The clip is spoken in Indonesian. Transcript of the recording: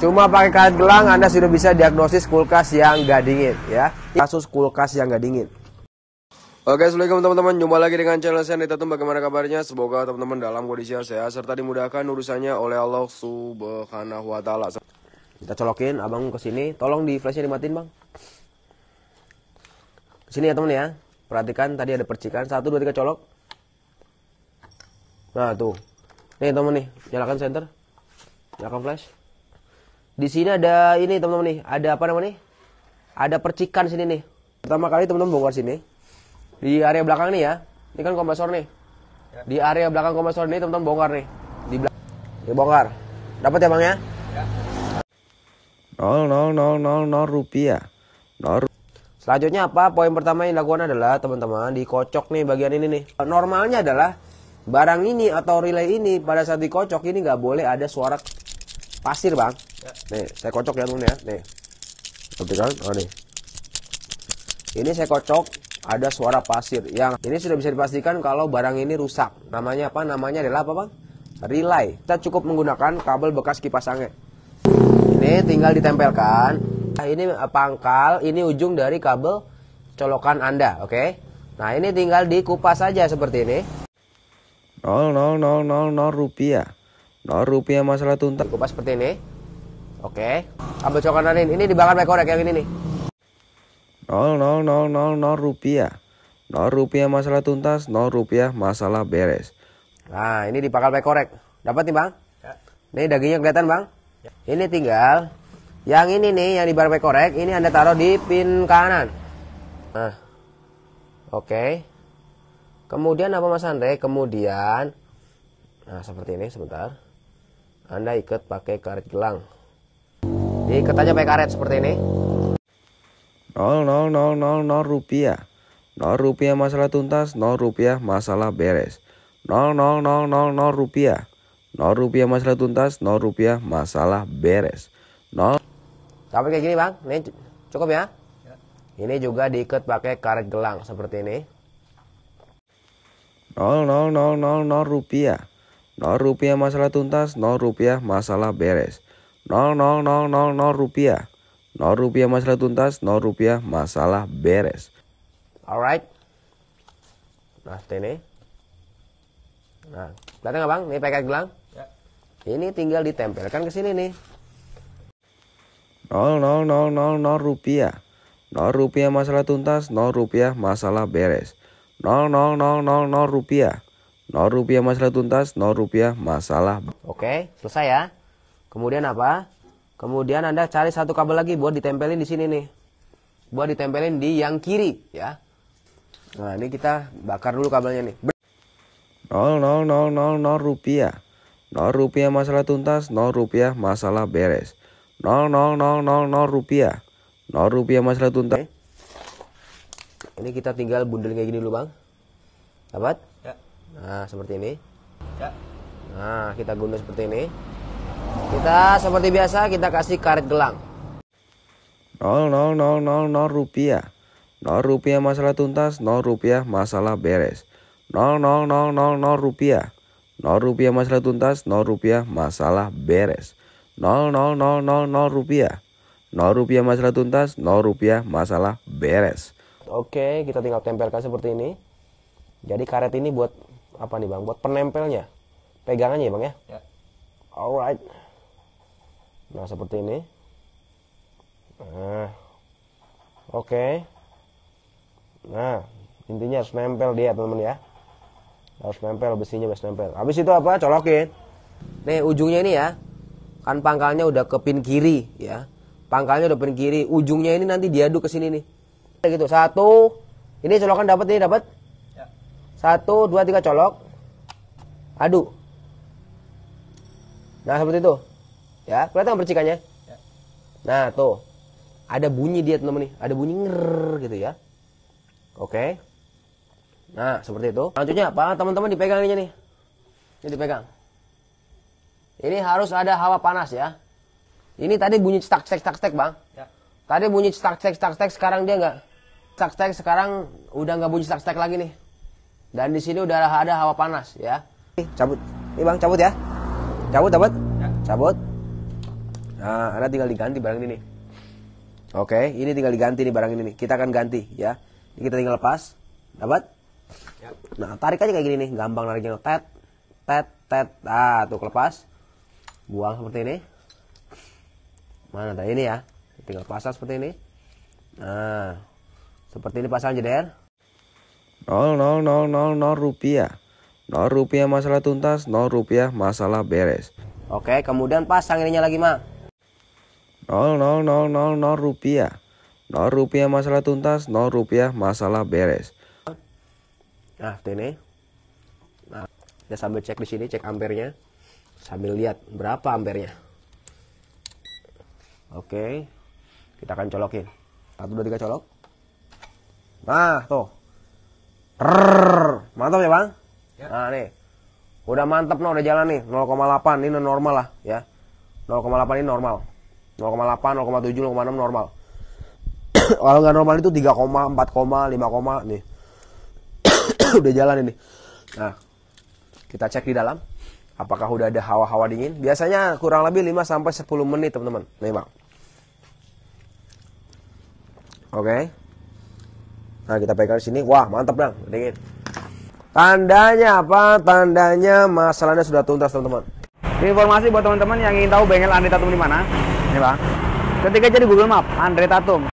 Cuma pakai karet gelang Anda sudah bisa diagnosis kulkas yang gak dingin ya. Kasus kulkas yang gak dingin. Oke, assalamualaikum teman-teman. Jumpa lagi dengan channel saya Nita Tum. Bagaimana kabarnya? Semoga teman-teman dalam kondisi yang sehat serta dimudahkan urusannya oleh Allah Subhanahu wa taala. Kita colokin Abang ke sini. Tolong di flashnya dimatiin, Bang. Ke sini ya, teman ya. Perhatikan tadi ada percikan. Satu, dua, tiga colok. Nah, tuh. Nih, teman nih. Nyalakan center, Nyalakan flash. Di sini ada ini teman-teman nih, ada apa namanya nih? Ada percikan sini nih. Pertama kali teman-teman bongkar sini. Di area belakang nih ya. Ini kan kompresor nih. Ya. Di area belakang kompresor nih teman-teman bongkar nih. Di belakang. Ya, bongkar. Dapat ya Bang ya? ya. Nol nol nol nol rupiah. Nol. Selanjutnya apa? Poin pertama yang dilakukan adalah teman-teman dikocok nih bagian ini nih. Normalnya adalah barang ini atau relay ini pada saat dikocok ini nggak boleh ada suara pasir bang ya. nih saya kocok ya temen ya nih seperti kan oh nih ini saya kocok ada suara pasir yang ini sudah bisa dipastikan kalau barang ini rusak namanya apa namanya adalah apa bang relay kita cukup menggunakan kabel bekas kipas angin ini tinggal ditempelkan nah, ini eh, pangkal ini ujung dari kabel colokan anda oke okay? nah ini tinggal dikupas saja seperti ini 0000 rupiah Nah, rupiah masalah tuntas. Kupas seperti ini. Oke. Ambil coklat ini. Ini dibakar pakai korek yang ini nih. 0, 0, 0, 0, 0 rupiah. 0 rupiah masalah tuntas, 0 rupiah masalah beres. Nah, ini dibakar pakai korek. Dapat nih, Bang? Ya. Ini dagingnya kelihatan, Bang? Ya. Ini tinggal yang ini nih yang dibakar pakai korek, ini Anda taruh di pin kanan. Nah. Oke. Kemudian apa Mas Andre? Kemudian Nah, seperti ini sebentar. Anda ikat pakai karet gelang. Diikat aja pakai karet seperti ini. 0, 0, 0, 0, 0 rupiah. 0 rupiah masalah tuntas, 0 rupiah masalah beres. 0, 0, 0, 0, 0 rupiah. 0 rupiah masalah tuntas, 0 rupiah masalah beres. 0. Sampai kayak gini bang, ini cukup ya? ya. Ini juga diikat pakai karet gelang seperti ini. 0, 0, 0, 0, 0 rupiah. 0 rupiah masalah tuntas, 0 rupiah masalah beres. 0 0 0 0 0 rupiah. 0 rupiah masalah tuntas, 0 rupiah masalah beres. Alright. Nah, ini. Nah, kelihatan nggak bang? Ini pakai gelang. Ya. Ini tinggal ditempelkan ke sini nih. 0 0 0 0 0 rupiah. 0 rupiah masalah tuntas, 0 rupiah masalah beres. 0 0 0 0 0 rupiah. 0 rupiah masalah tuntas, 0 rupiah masalah. Oke, selesai ya. Kemudian apa? Kemudian Anda cari satu kabel lagi buat ditempelin di sini nih. Buat ditempelin di yang kiri ya. Nah, ini kita bakar dulu kabelnya nih. 0 0 0 0 0 rupiah. 0 rupiah masalah tuntas, 0 rupiah masalah beres. 0 0 0 0 0 rupiah. 0 rupiah masalah tuntas. Ini kita tinggal bundel kayak gini dulu, Bang. Dapat? Nah, seperti ini. Ya. Nah, kita gunung seperti ini. Kita seperti biasa kita kasih karet gelang. nol rupiah. 0 rupiah masalah tuntas, 0 rupiah masalah beres. nol rupiah. 0 rupiah masalah tuntas, 0 rupiah masalah beres. nol rupiah. 0 rupiah masalah tuntas, 0 rupiah masalah beres. Oke, kita tinggal tempelkan seperti ini. Jadi karet ini buat apa nih bang buat penempelnya pegangannya ya bang ya, ya. alright nah seperti ini nah oke okay. nah intinya harus nempel dia teman-teman ya harus nempel besinya harus nempel habis itu apa colokin nih ujungnya ini ya kan pangkalnya udah ke pin kiri ya pangkalnya udah pin kiri ujungnya ini nanti diaduk ke sini nih gitu satu ini colokan dapat ini dapat satu, dua, tiga colok. Aduk. Nah, seperti itu. Ya, kelihatan percikannya? Ya. Nah, tuh. Ada bunyi dia, teman-teman nih. Ada bunyi nger gitu ya. Oke. Nah, seperti itu. Selanjutnya apa? Teman-teman dipegang ini nih. Ini dipegang. Ini harus ada hawa panas ya. Ini tadi bunyi cetak cetak cetak cetak bang. Ya. Tadi bunyi cetak cetak cetak cetak sekarang dia nggak cetak cetak sekarang udah nggak bunyi cetak cetak lagi nih. Dan di sini udah ada hawa panas ya. Cabut. Ini Bang, cabut ya. Cabut, cabut. Ya. Cabut. Nah, ada tinggal diganti barang ini nih. Oke, ini tinggal diganti nih barang ini nih. Kita akan ganti ya. Ini kita tinggal lepas. Dapat? Ya. Nah, tarik aja kayak gini nih. Gampang nariknya. Tet, tet, tet. Ah, tuh kelepas. Buang seperti ini. Mana tadi ini ya? Tinggal pasang seperti ini. Nah, seperti ini pasang jeder nol rupiah. nol rupiah masalah tuntas, nol rupiah masalah beres. Oke, kemudian pasang ininya lagi, nol nol rupiah. nol rupiah masalah tuntas, nol rupiah masalah beres. Nah, ini. Nah, kita sambil cek di sini, cek ampernya. Sambil lihat berapa ampernya. Oke, kita akan colokin. Satu, dua, tiga colok. Nah, tuh. Rrrr. Mantap ya bang? Ya. Nah nih, udah mantap no, udah jalan nih 0,8 ini normal lah ya. 0,8 ini normal. 0,8, 0,7, 0,6 normal. Kalau nggak normal itu 3,4,5 nih. udah jalan ini. Nah, kita cek di dalam apakah udah ada hawa-hawa dingin. Biasanya kurang lebih 5 sampai 10 menit, teman-teman. Nih, Bang. Oke. Okay. Nah, kita pegang sini. Wah, mantap, Bang. Dingin. Tandanya apa? Tandanya masalahnya sudah tuntas, teman-teman. Informasi buat teman-teman yang ingin tahu bengkel Andre Tatum di mana. Ini, Bang. Ketika jadi Google Map, Andre Tatum.